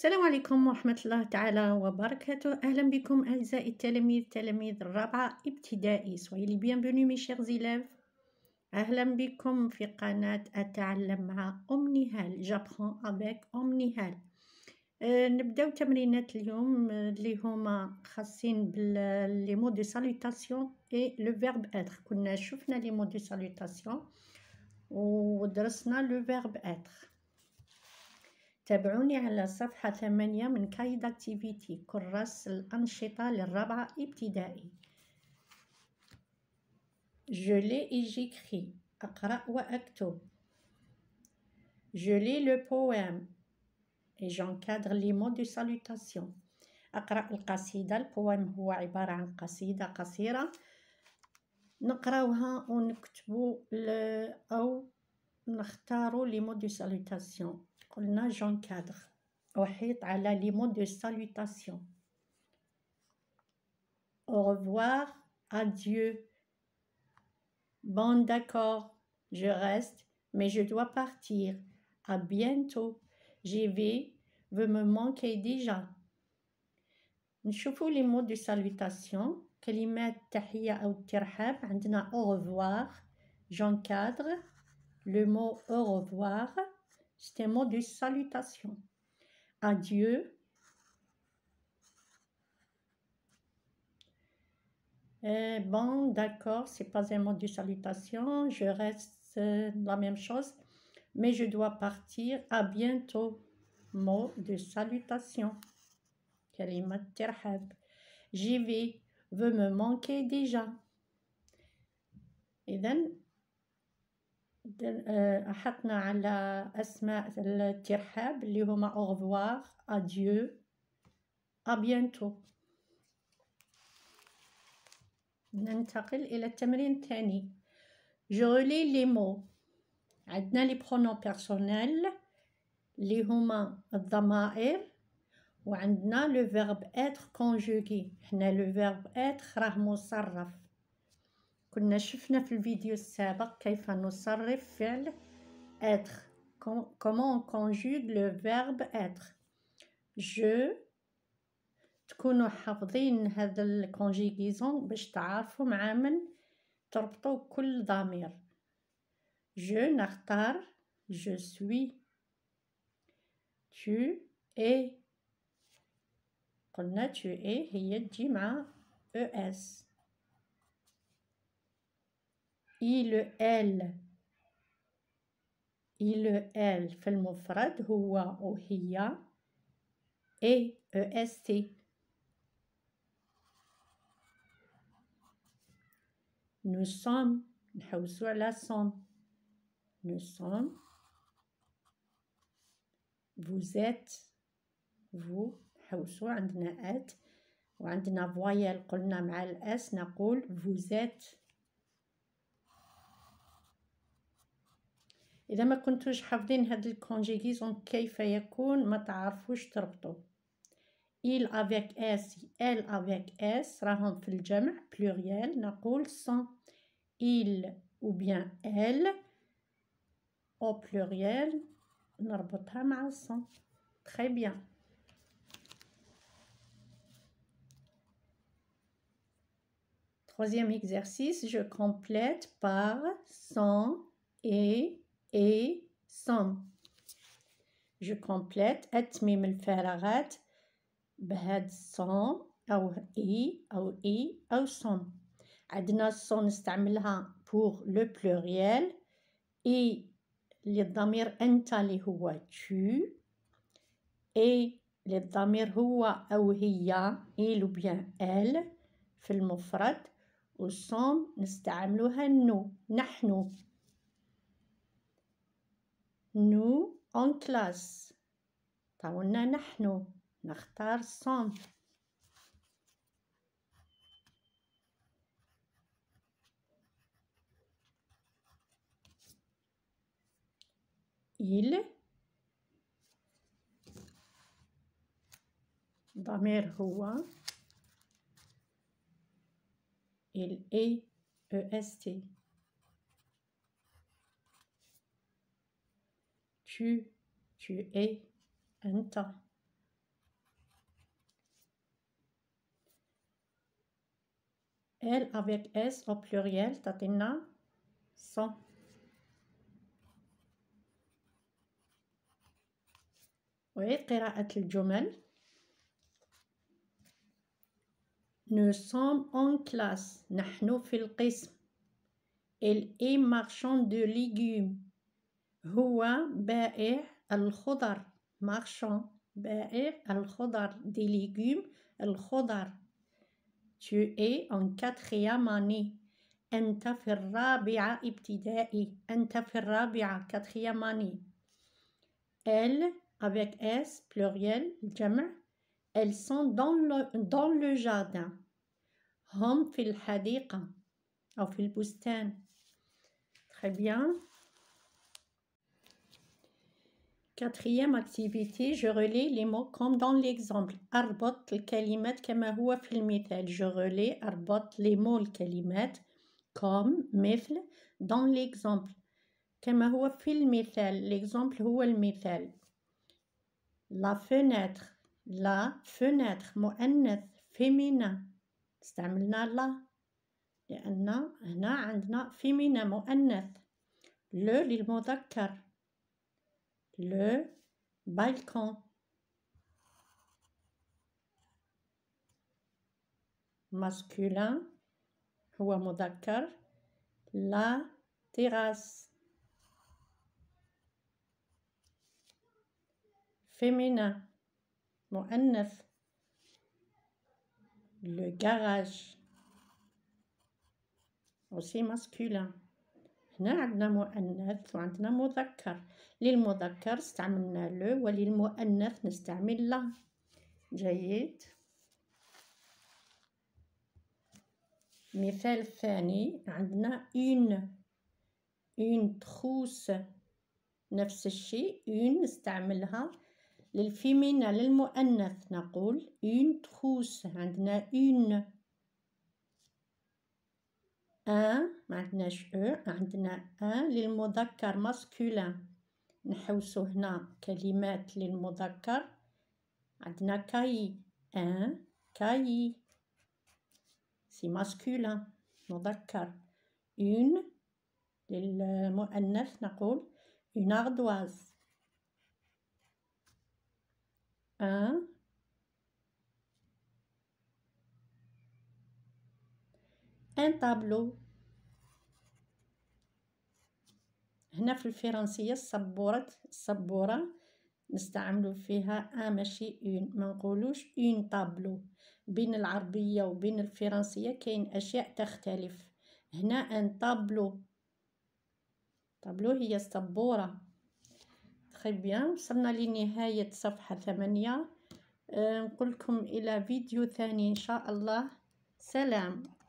السلام عليكم ورحمة الله تعالى وبركاته أهلا بكم أعزائي التلاميذ تلاميذ الرابعة ابتدائي سويلي بيان بني ميشيغ زيلاف أهلا بكم في قناة أتعلم مع أم نهال جابخون أباك أم نهال أه، نبدأ نبداو تمرينات اليوم أه، اللي هما خاصين باللي مو دو سالوتاسيون اي لو فيرب اتر كنا شفنا لي مو دو سالوتاسيون ودرسنا لو فيرب اتر تابعوني على صفحة 8 من كايد اكتيفيتي كراس الأنشطة للرابعة ابتدائي Je l'ai écrit أقرأ وأكتب Je lis le poème et j'encadre les mots de salutation أقرأ القصيدة البوام هو عبارة عن قصيدة قصيرة نقراوها ونكتبو أو نختارو لي مو دو سالوتاسيون قلنا j'encadre أحيط على les mots de salutation au revoir adieu bon d'accord je reste mais je dois partir à bientôt j'y vais vous me manquer déjà نشوفوا les mots de salutation كلمات تحية أو الترحاب عندنا au revoir j'encadre le mot au revoir c'est un mot de salutation. Adieu. Eh bon, d'accord, c'est pas un mot de salutation. Je reste euh, la même chose, mais je dois partir. À bientôt. Mot de salutation. J'y vais. Veut me manquer déjà. Et آه، حطنا على أسماء الترحاب اللي هما أوغفوار أديو أبيانتو ننتقل إلى التمرين الثاني جولي لي مو عندنا لي برونون بيرسونيل اللي هما الضمائر وعندنا لو فيرب اتر كونجوغي حنا لو فيرب اتر راه مصرف كنا شفنا في الفيديو السابق كيف نصرف فعل être comment on conjugue le verbe être je تكونوا حافظين هذا الكونجيغيزون باش تعرفوا مع من تربطوا كل ضمير je نختار je suis tu es قلنا tu es هي تجي مع es il elle il elle في المفرد هو هي اي او اس تي nous sommes نحوسو على صوم nous sommes vous êtes vous نحوسو عندنا ات وعندنا فوايال قلنا مع الاس نقول vous êtes اذا ما كنتوش حافظين هاد الكونجيغيزون كيف يكون ما il avec s elle avec s راهم في pluriel نقول son il ou bien elle au pluriel très bien Troisième exercice, je complète par son et et some جو كومبليت أتميم الفراغات بهاد سون أو إي أو إي أو سون عندنا سون نستعملها بور لو بلوريال إي للضمير أنت اللي هو تو إي للضمير هو أو هي إل بيان إل في المفرد و وسون نستعملوها نو نحن نو اون كلاس طاولنا نحن نختار صون il ضمير هو ال est e s t tu, tu es, un temps. Elle avec S au pluriel, Tatina Oui, وعيد Nous sommes en classe. نحن في est marchand de légumes. هو بائع الخضر marchand بائع الخضر des légumes الخضر tu es en quatrième année انت في الرابعة ابتدائي انت في quatrième année elle avec s pluriel الجمع elles sont dans le, dans le jardin هم في الحديقة أو في البستان très bien Quatrième activité, je relais les mots comme dans l'exemple. Arbot le kalimet kemahua filmitel. Je relais arbot les mots le comme mifle dans l'exemple. Kemahua filmitel. L'exemple ou le La fenêtre. La fenêtre. Mouenneth. Féminin. Stamlnala, la. anna Anna. Féminin. Mouenneth. Le l'il modakar le balcon. Masculin, à la terrasse. Féminin, مؤنث le garage, aussi masculin. هنا عندنا مؤنث وعندنا مذكر للمذكر استعملنا لو وللمؤنث نستعمل لا جيد مثال ثاني عندنا اون اون تخوس نفس الشيء اون نستعملها للفيمينا للمؤنث نقول اون تخوس عندنا اون ان ما عندناش او عندنا ان للمذكر ماسكولين نحوسو هنا كلمات للمذكر عندنا كاي ان كاي سي ماسكولين مذكر اون للمؤنث نقول اون اردواز ان ان طابلو هنا في الفرنسيه السبوره السبوره نستعملو فيها ا ماشي اون ما نقولوش اون طابلو بين العربيه وبين الفرنسيه كاين اشياء تختلف هنا ان طابلو طابلو هي السبوره تري بيان وصلنا لنهايه صفحه ثمانية أه، نقول لكم الى فيديو ثاني ان شاء الله سلام